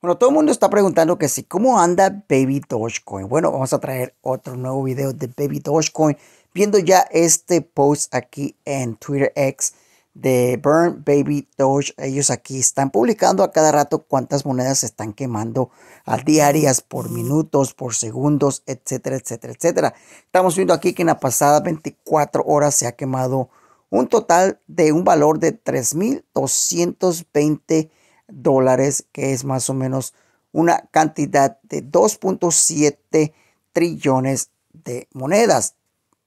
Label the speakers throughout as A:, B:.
A: Bueno, todo el mundo está preguntando que sí ¿cómo anda Baby Dogecoin? Bueno, vamos a traer otro nuevo video de Baby Dogecoin, viendo ya este post aquí en Twitter X de Burn Baby Doge. Ellos aquí están publicando a cada rato cuántas monedas se están quemando a diarias, por minutos, por segundos, etcétera, etcétera, etcétera. Estamos viendo aquí que en la pasada 24 horas se ha quemado un total de un valor de 3,220 dólares, que es más o menos una cantidad de 2.7 trillones de monedas,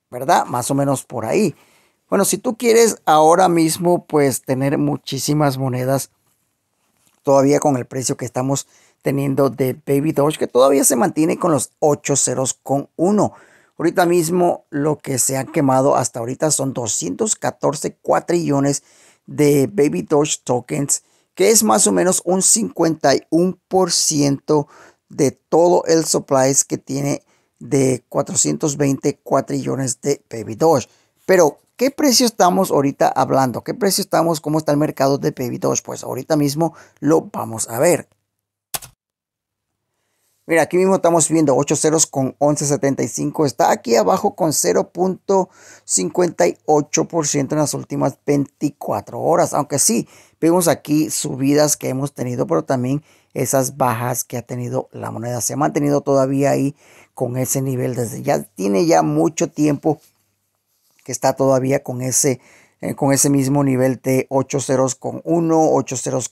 A: ¿verdad? Más o menos por ahí. Bueno, si tú quieres ahora mismo pues tener muchísimas monedas todavía con el precio que estamos teniendo de Baby Doge, que todavía se mantiene con los 8 ceros con 1. Ahorita mismo lo que se han quemado hasta ahorita son 214 cuatrillones de Baby Doge tokens que es más o menos un 51% de todo el supply que tiene de 420 cuatrillones de Baby 2 Pero, ¿qué precio estamos ahorita hablando? ¿Qué precio estamos? ¿Cómo está el mercado de Baby 2 Pues ahorita mismo lo vamos a ver. Mira, aquí mismo estamos viendo 8 ceros con 11.75. Está aquí abajo con 0.58% en las últimas 24 horas. Aunque sí, vemos aquí subidas que hemos tenido, pero también esas bajas que ha tenido la moneda. Se ha mantenido todavía ahí con ese nivel desde ya. Tiene ya mucho tiempo que está todavía con ese eh, con ese mismo nivel de 801 ceros con ceros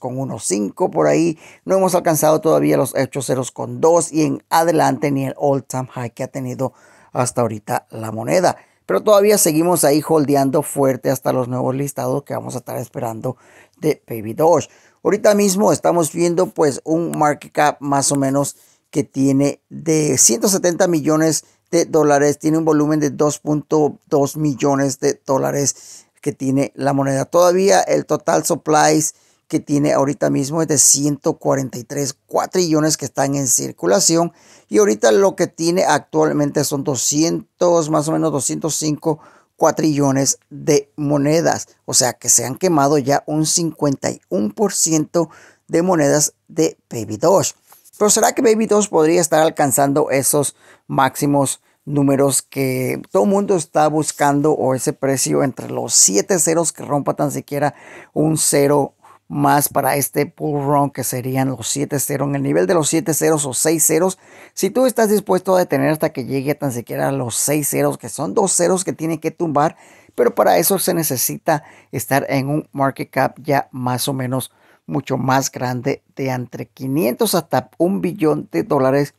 A: con por ahí. No hemos alcanzado todavía los 80.2 ceros con y en adelante ni el all time high que ha tenido hasta ahorita la moneda. Pero todavía seguimos ahí holdeando fuerte hasta los nuevos listados que vamos a estar esperando de Baby Doge. Ahorita mismo estamos viendo pues un market cap más o menos que tiene de 170 millones de dólares, tiene un volumen de 2.2 millones de dólares que tiene la moneda. Todavía el total supplies que tiene ahorita mismo es de 143 cuatrillones que están en circulación y ahorita lo que tiene actualmente son 200, más o menos 205 cuatrillones de monedas. O sea que se han quemado ya un 51% de monedas de Baby 2. Pero ¿será que Baby 2 podría estar alcanzando esos máximos números que todo el mundo está buscando o ese precio entre los 7 ceros que rompa tan siquiera un cero más para este pull run que serían los 7 ceros en el nivel de los 7 ceros o 6 ceros si tú estás dispuesto a detener hasta que llegue tan siquiera a los 6 ceros que son dos ceros que tiene que tumbar pero para eso se necesita estar en un market cap ya más o menos mucho más grande de entre 500 hasta un billón de dólares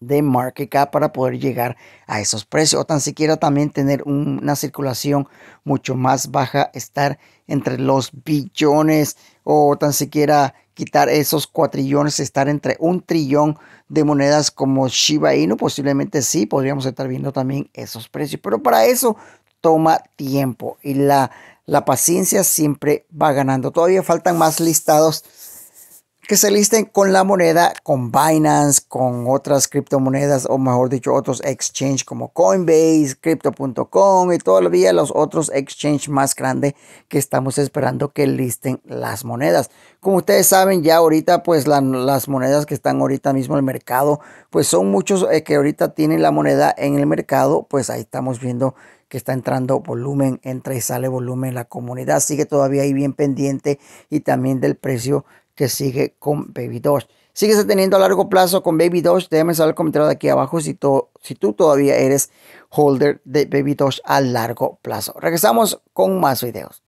A: de market cap para poder llegar a esos precios o tan siquiera también tener una circulación mucho más baja, estar entre los billones o tan siquiera quitar esos cuatrillones, estar entre un trillón de monedas como Shiba Inu, posiblemente sí, podríamos estar viendo también esos precios, pero para eso toma tiempo y la, la paciencia siempre va ganando. Todavía faltan más listados que se listen con la moneda, con Binance, con otras criptomonedas o mejor dicho otros exchange como Coinbase, crypto.com y todavía los otros exchange más grandes que estamos esperando que listen las monedas. Como ustedes saben ya ahorita pues las monedas que están ahorita mismo en el mercado pues son muchos eh, que ahorita tienen la moneda en el mercado pues ahí estamos viendo que está entrando volumen, entra y sale volumen la comunidad, sigue todavía ahí bien pendiente y también del precio que sigue con Baby Doge. Sigues teniendo a largo plazo con Baby Doge. Déjame saber el comentario de aquí abajo si, si tú todavía eres holder de Baby Doge a largo plazo. Regresamos con más videos.